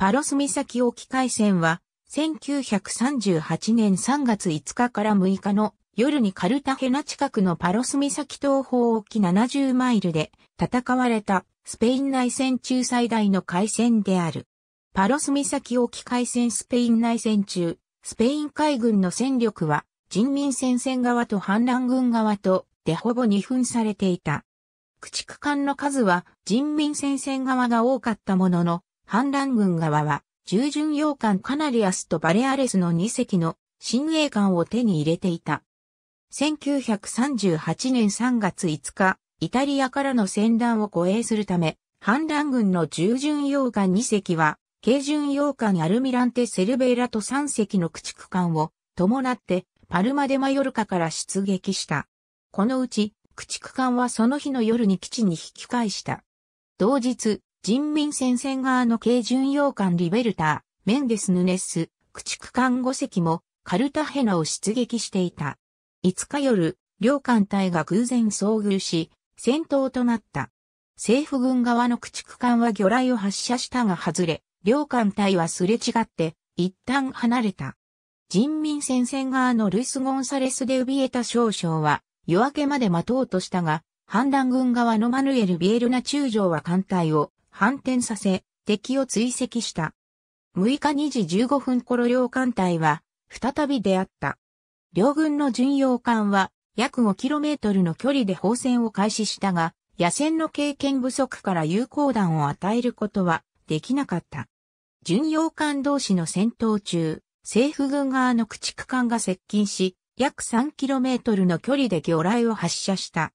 パロス岬沖海戦は、1938年3月5日から6日の夜にカルタヘナ近くのパロス岬東方沖70マイルで戦われたスペイン内戦中最大の海戦である。パロス岬沖海戦スペイン内戦中、スペイン海軍の戦力は人民戦線側と反乱軍側とでほぼ二分されていた。駆逐艦の数は人民戦線側が多かったものの、反乱軍側は、従順洋艦カナリアスとバレアレスの2隻の新鋭艦を手に入れていた。1938年3月5日、イタリアからの戦乱を護衛するため、反乱軍の従順洋艦2隻は、軽巡洋艦アルミランテ・セルベーラと3隻の駆逐艦を伴ってパルマデマヨルカから出撃した。このうち、駆逐艦はその日の夜に基地に引き返した。同日、人民戦線側の軽巡洋艦リベルター、メンデス・ヌネス、駆逐艦5隻もカルタヘナを出撃していた。5日夜、両艦隊が偶然遭遇し、戦闘となった。政府軍側の駆逐艦は魚雷を発射したが外れ、両艦隊はすれ違って、一旦離れた。人民戦線側のルイス・ゴンサレス・で怯えた少将は、夜明けまで待とうとしたが、反乱軍側のマヌエル・ビエルナ中将は艦隊を反転させ、敵を追跡した。6日2時15分頃両艦隊は、再び出会った。両軍の巡洋艦は、約 5km の距離で砲戦を開始したが、野戦の経験不足から有効弾を与えることはできなかった。巡洋艦同士の戦闘中、政府軍側の駆逐艦が接近し、約 3km の距離で魚雷を発射した。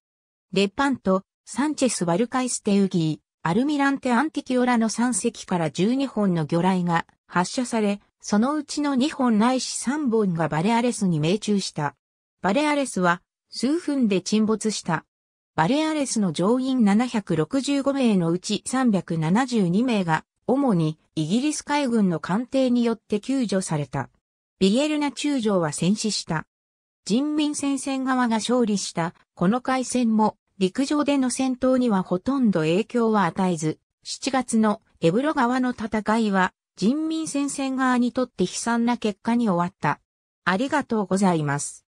レパント、サンチェス・バルカイステウギー。アルミランテ・アンティキオラの3隻から12本の魚雷が発射され、そのうちの2本ないし3本がバレアレスに命中した。バレアレスは数分で沈没した。バレアレスの乗員765名のうち372名が、主にイギリス海軍の艦艇によって救助された。ビエルナ中将は戦死した。人民戦線側が勝利した、この海戦も陸上での戦闘にはほとんど影響は与えず、7月のエブロ川の戦いは人民戦線側にとって悲惨な結果に終わった。ありがとうございます。